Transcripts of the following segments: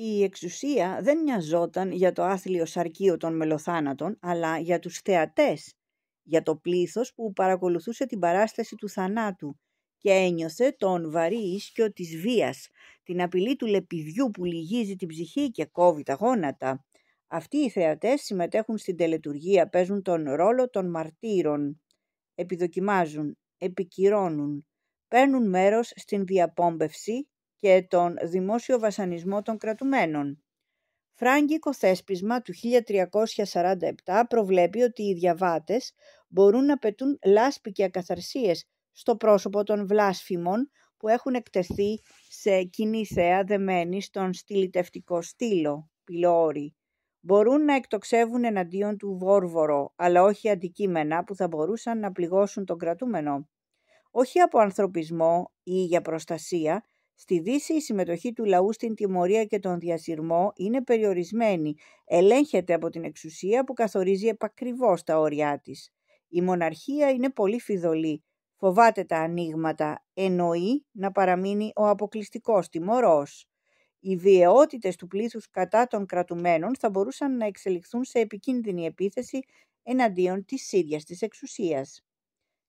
Η εξουσία δεν νοιαζόταν για το άθλιο σαρκείο των μελοθάνατων, αλλά για τους θεατές, για το πλήθος που παρακολουθούσε την παράσταση του θανάτου και ένιωθε τον βαρύ ίσκιο της βίας, την απειλή του λεπιδιού που λυγίζει την ψυχή και κόβει τα γόνατα. Αυτοί οι θεατές συμμετέχουν στην τελετουργία, παίζουν τον ρόλο των μαρτύρων, επιδοκιμάζουν, επικυρώνουν, παίρνουν μέρος στην διαπόμπευση και τον δημόσιο βασανισμό των κρατουμένων. Φράγκικο θέσπισμα του 1347 προβλέπει ότι οι διαβάτες μπορούν να πετούν λάσπη και ακαθαρσίες στο πρόσωπο των βλάσφημων που έχουν εκτεθεί σε κοινή θέα δεμένη στον στυλιτευτικό στήλο, πυλόρι. Μπορούν να εκτοξεύουν εναντίον του βόρβορο, αλλά όχι αντικείμενα που θα μπορούσαν να πληγώσουν τον κρατούμενο. Όχι από ανθρωπισμό ή για προστασία, Στη Δύση η συμμετοχή του λαού στην τιμωρία και τον διασυρμό είναι περιορισμένη, ελέγχεται από την εξουσία που καθορίζει επακριβώς τα όρια της. Η μοναρχία είναι πολύ φιδωλή, φοβάται τα ανοίγματα, εννοεί να παραμείνει ο αποκλειστικός τιμωρός. Οι βιαιότητες του πλήθους κατά των κρατουμένων θα μπορούσαν να εξελιχθούν σε επικίνδυνη επίθεση εναντίον της ίδιας της εξουσίας.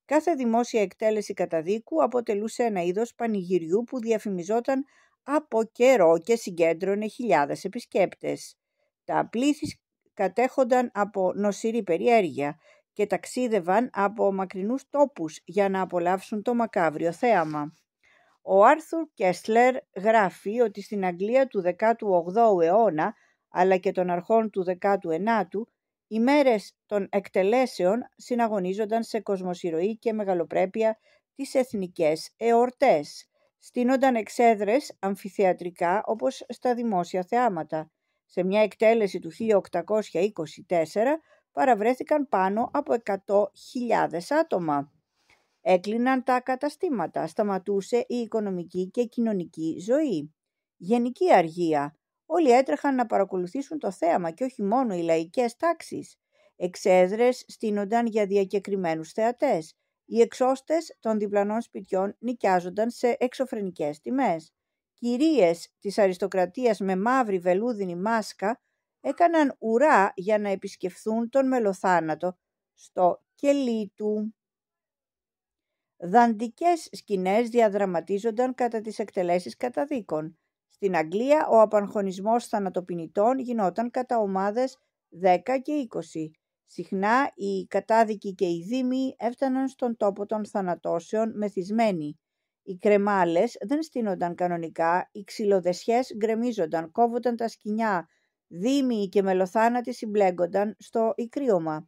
Κάθε δημόσια εκτέλεση καταδίκου αποτελούσε ένα είδος πανηγυριού που διαφημιζόταν από καιρό και συγκέντρωνε χιλιάδες επισκέπτες. Τα πλήθη κατέχονταν από νοσηρή περιέργεια και ταξίδευαν από μακρινούς τόπους για να απολαύσουν το μακάβριο θέαμα. Ο Άρθουρ Κέσλερ γράφει ότι στην Αγγλία του 18ου αιώνα αλλά και των αρχών του 19ου οι μέρες των εκτελέσεων συναγωνίζονταν σε κοσμοσυρωή και μεγαλοπρέπεια τις εθνικές εορτές. Στείνονταν εξέδρες αμφιθεατρικά όπως στα δημόσια θεάματα. Σε μια εκτέλεση του 1824 παραβρέθηκαν πάνω από 100.000 άτομα. Έκλειναν τα καταστήματα, σταματούσε η οικονομική και κοινωνική ζωή. Γενική αργία, Όλοι έτρεχαν να παρακολουθήσουν το θέαμα και όχι μόνο οι λαϊκές τάξεις. Εξέδρες στείνονταν για διακεκριμένους θεατές. Οι εξώστες των διπλανών σπιτιών νοικιάζονταν σε εξωφρενικές τιμές. Κυρίες της αριστοκρατίας με μαύρη βελούδινη μάσκα έκαναν ουρά για να επισκεφθούν τον μελοθάνατο στο κελί του. Δαντικές σκηνές διαδραματίζονταν κατά τις εκτελέσεις καταδίκων. Στην Αγγλία ο απαγχωνισμός θανατοποιητών γινόταν κατά ομάδες 10 και 20. Συχνά οι κατάδικοι και οι δήμοι έφταναν στον τόπο των θανατώσεων μεθυσμένοι. Οι κρεμάλες δεν στείνονταν κανονικά, οι ξυλοδεσιές γκρεμίζονταν, κόβονταν τα σκοινιά, δήμοι και μελοθάνατοι συμπλέγκονταν στο ικρίωμα.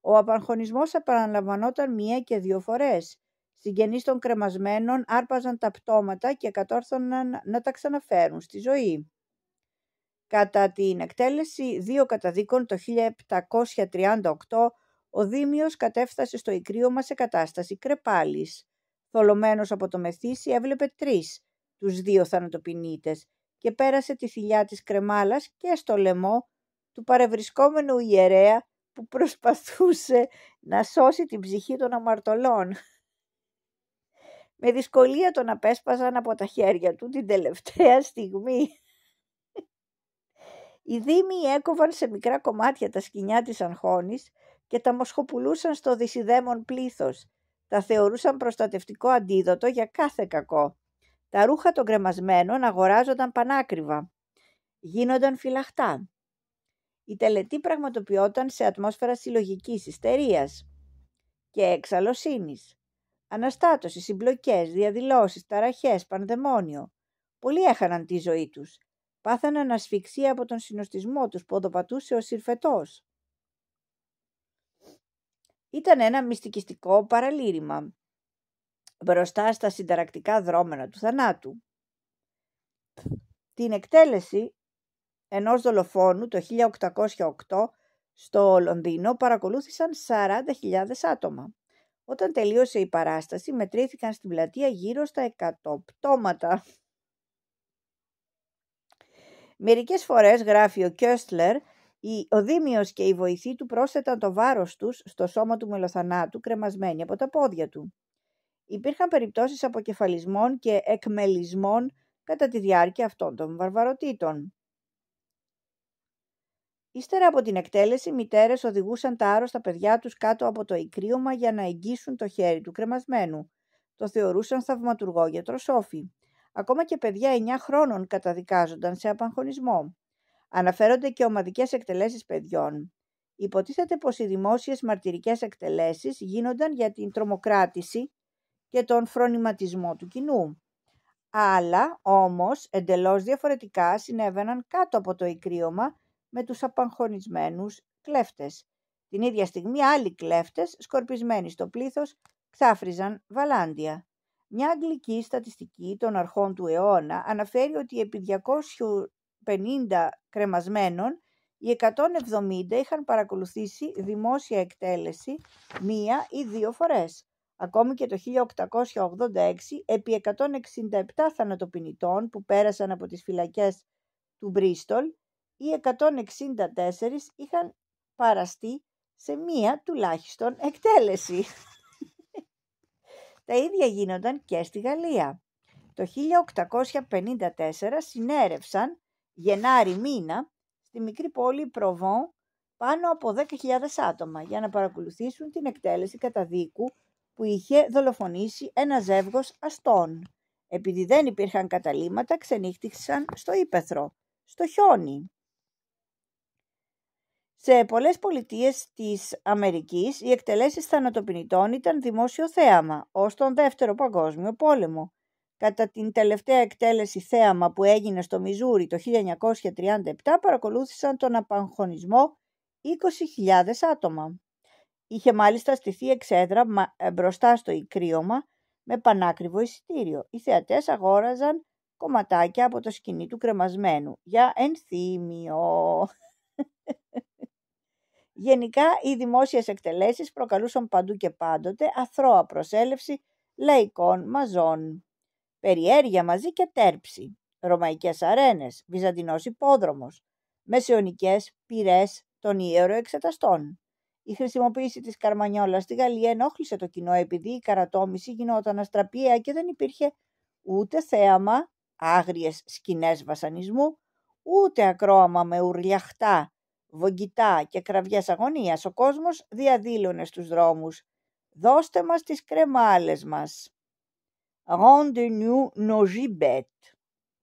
Ο απαγχωνισμός επαναλαμβανόταν μία και δύο φορές συγγενείς των κρεμασμένων άρπαζαν τα πτώματα και κατόρθωναν να τα ξαναφέρουν στη ζωή. Κατά την εκτέλεση δύο καταδίκων το 1738, ο Δήμιος κατέφτασε στο Ικρίωμα σε κατάσταση κρεπάλης. Θολωμένος από το μεθύσι έβλεπε τρεις, τους δύο θανατοπινίτες, και πέρασε τη θηλιά της κρεμάλας και στο λαιμό του παρευρισκόμενου ιερέα που προσπαθούσε να σώσει την ψυχή των αμαρτωλών. Με δυσκολία τον απέσπαζαν από τα χέρια του την τελευταία στιγμή. Οι δήμοι έκοβαν σε μικρά κομμάτια τα σκηνιά της Αγχώνης και τα μοσχοπουλούσαν στο δυσιδέμον πλήθος. Τα θεωρούσαν προστατευτικό αντίδοτο για κάθε κακό. Τα ρούχα των κρεμασμένων αγοράζονταν πανάκριβα. Γίνονταν φυλαχτά. Η τελετή πραγματοποιόταν σε ατμόσφαιρα συλλογικής ιστερίας και εξαλωσύνης. Αναστάτωση, συμπλοκές, διαδηλώσεις, ταραχές, πανδαιμόνιο. Πολλοί έχαναν τη ζωή τους. Πάθαναν ασφυξία από τον συνοστισμό τους που οδοπατούσε ο συρφετός. Ήταν ένα μυστικιστικό παραλήρημα μπροστά στα συνταρακτικά δρόμενα του θανάτου. Την εκτέλεση ενός δολοφόνου το 1808 στο Λονδίνο παρακολούθησαν 40.000 άτομα. Όταν τελείωσε η παράσταση μετρήθηκαν στην πλατεία γύρω στα 100 πτώματα. Μερικές φορές, γράφει ο Κιόστλερ, ο Δήμιος και η βοηθή του πρόσθεταν το βάρος τους στο σώμα του μελοθανάτου κρεμασμένοι από τα πόδια του. Υπήρχαν περιπτώσεις αποκεφαλισμών και εκμελισμών κατά τη διάρκεια αυτών των βαρβαροτήτων. Ύστερα από την εκτέλεση, μητέρες οδηγούσαν τα άρρωστα παιδιά τους κάτω από το ικρίωμα για να εγγύσουν το χέρι του κρεμασμένου. Το θεωρούσαν θαυματουργό για τροσόφι. Ακόμα και παιδιά 9 χρόνων καταδικάζονταν σε απαγχωνισμό. Αναφέρονται και ομαδικές εκτελέσεις παιδιών. Υποτίθεται πως οι δημόσιες μαρτυρικές εκτελέσεις γίνονταν για την τρομοκράτηση και τον φρονηματισμό του κοινού. Αλλά όμως εντελώς διαφορετικά συνέβαιναν κάτω από το ικρίωμα με τους απαγχωνισμένους κλέφτες. Την ίδια στιγμή άλλοι κλέφτες, σκορπισμένοι στο πλήθος, ξάφριζαν βαλάντια. Μια αγγλική στατιστική των αρχών του αιώνα αναφέρει ότι επί 250 κρεμασμένων οι 170 είχαν παρακολουθήσει δημόσια εκτέλεση μία ή δύο φορές. Ακόμη και το 1886, επί 167 θανατοποιητών που πέρασαν από τις φυλακές του Μπρίστολ, οι 164 είχαν παραστεί σε μία τουλάχιστον εκτέλεση. Τα ίδια γίνονταν και στη Γαλλία. Το 1854 συνέρευσαν Γενάρη μήνα στη μικρή πόλη Προβόν πάνω από 10.000 άτομα για να παρακολουθήσουν την εκτέλεση καταδίκου που είχε δολοφονήσει ένα ζεύγος αστών. Επειδή δεν υπήρχαν καταλήμματα, ξενύχτησαν στο ύπεθρο, στο χιόνι. Σε πολλές πολιτείες της Αμερικής, οι εκτελέσεις θανατοποιητών ήταν δημόσιο θέαμα, ως τον Δεύτερο Παγκόσμιο Πόλεμο. Κατά την τελευταία εκτέλεση θέαμα που έγινε στο Μιζούρι το 1937 παρακολούθησαν τον απαγχωνισμό 20.000 άτομα. Είχε μάλιστα στηθεί εξέδρα ε, μπροστά στο ικρίωμα με πανάκριβο εισιτήριο. Οι θεατές αγόραζαν κομματάκια από το σκηνή του κρεμασμένου για ενθύμιο. Γενικά, οι δημόσιες εκτελέσεις προκαλούσαν παντού και πάντοτε αθρώα προσέλευση λαϊκών μαζών. Περιέργεια μαζί και τέρψη, ρωμαϊκές αρένες, βυζαντινός υπόδρομος, μεσαιωνικές πυρές των ιεροεξεταστών. Η χρησιμοποίηση της καρμανιόλας στη Γαλλία ενόχλησε το κοινό επειδή η καρατόμηση γινόταν αστραπία και δεν υπήρχε ούτε θέαμα, άγριες σκηνές βασανισμού, ούτε ακρόαμα με ουρλιαχτά Βογγητά και κραυγές αγωνίας ο κόσμος διαδήλωνε στους δρόμους «Δώστε μας τις κρεμάλες μας». «Rendez-nous nos gibettes».